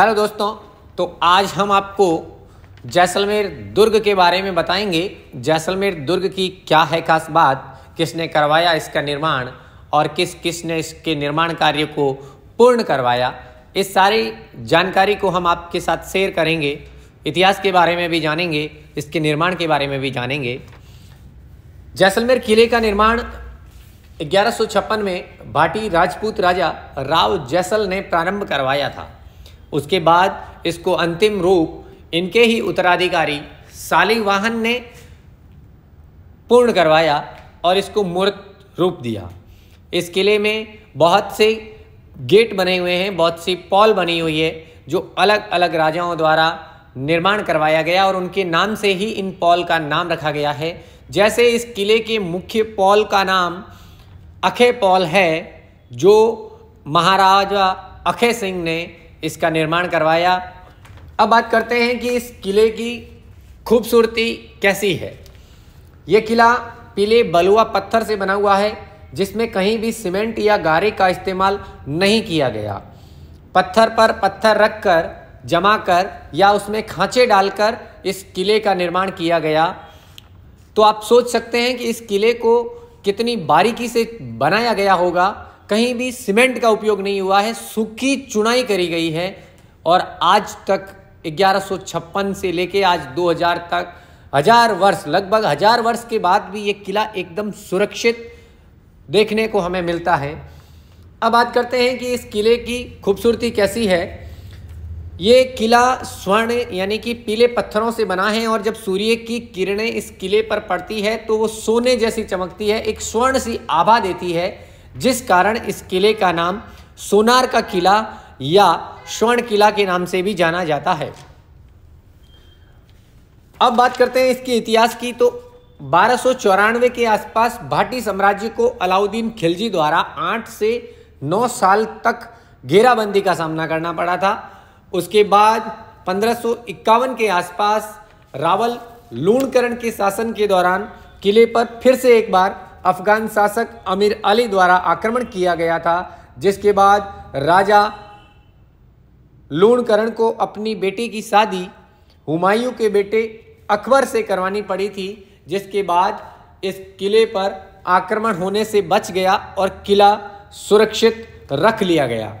hello दोस्तों तो आज हम आपको जैसलमेर दुर्ग के बारे में बताएंगे जैसलमेर दुर्ग की क्या है खास बात किसने करवाया इसका निर्माण और किस किस ने इसके निर्माण कार्य को पूर्ण करवाया इस सारी जानकारी को हम आपके साथ शेयर करेंगे इतिहास के बारे में भी जानेंगे इसके निर्माण के बारे में भी जानेंगे जैसलमेर किले का निर्माण 1156 में भाटी राजपूत राजा राव जैसल ने प्रारंभ करवाया था उसके बाद इसको अंतिम रूप इनके ही उत्तराधिकारी सालिवाहन ने पूर्ण करवाया और इसको मूर्त रूप दिया इस किले में बहुत से गेट बने हुए हैं बहुत सी पॉल बनी हुई है जो अलग अलग राजाओं द्वारा निर्माण करवाया गया और उनके नाम से ही इन पॉल का नाम रखा गया है जैसे इस किले के मुख्य पॉल का नाम अखे पॉल है जो महाराजा अखे सिंह ने इसका निर्माण करवाया अब बात करते हैं कि इस किले की खूबसूरती कैसी है ये किला पीले बलुआ पत्थर से बना हुआ है जिसमें कहीं भी सीमेंट या गारे का इस्तेमाल नहीं किया गया पत्थर पर पत्थर रखकर जमा कर या उसमें खांचे डालकर इस किले का निर्माण किया गया तो आप सोच सकते हैं कि इस किले को कितनी बारीकी से बनाया गया होगा कहीं भी सीमेंट का उपयोग नहीं हुआ है सूखी चुनाई करी गई है और आज तक ग्यारह से लेके आज 2000 तक हजार वर्ष लगभग हजार वर्ष के बाद भी ये किला एकदम सुरक्षित देखने को हमें मिलता है अब बात करते हैं कि इस किले की खूबसूरती कैसी है ये किला स्वर्ण यानी कि पीले पत्थरों से बना है और जब सूर्य की किरणें इस किले पर पड़ती है तो वो सोने जैसी चमकती है एक स्वर्ण सी आभा देती है जिस कारण इस किले का नाम सोनार का किला या स्वर्ण किला के नाम से भी जाना जाता है अब बात करते हैं इसके इतिहास की तो बारह के आसपास भाटी साम्राज्य को अलाउद्दीन खिलजी द्वारा आठ से नौ साल तक घेराबंदी का सामना करना पड़ा था उसके बाद पंद्रह के आसपास रावल लूणकरण के शासन के दौरान किले पर फिर से एक बार अफगान शासक अमीर अली द्वारा आक्रमण किया गया था जिसके बाद राजा लूणकरण को अपनी बेटी की शादी हुमायूं के बेटे अकबर से करवानी पड़ी थी जिसके बाद इस किले पर आक्रमण होने से बच गया और किला सुरक्षित रख लिया गया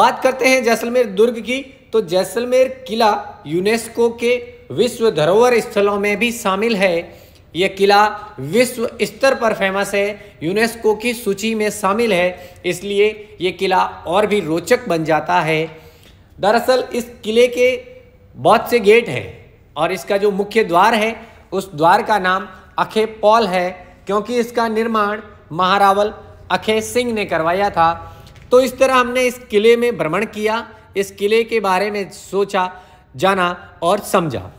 बात करते हैं जैसलमेर दुर्ग की तो जैसलमेर किला यूनेस्को के विश्व धरोहर स्थलों में भी शामिल है यह किला विश्व स्तर पर फेमस है यूनेस्को की सूची में शामिल है इसलिए ये किला और भी रोचक बन जाता है दरअसल इस किले के बहुत से गेट हैं और इसका जो मुख्य द्वार है उस द्वार का नाम अखे पॉल है क्योंकि इसका निर्माण महारावल अखे सिंह ने करवाया था तो इस तरह हमने इस किले में भ्रमण किया इस किले के बारे में सोचा जाना और समझा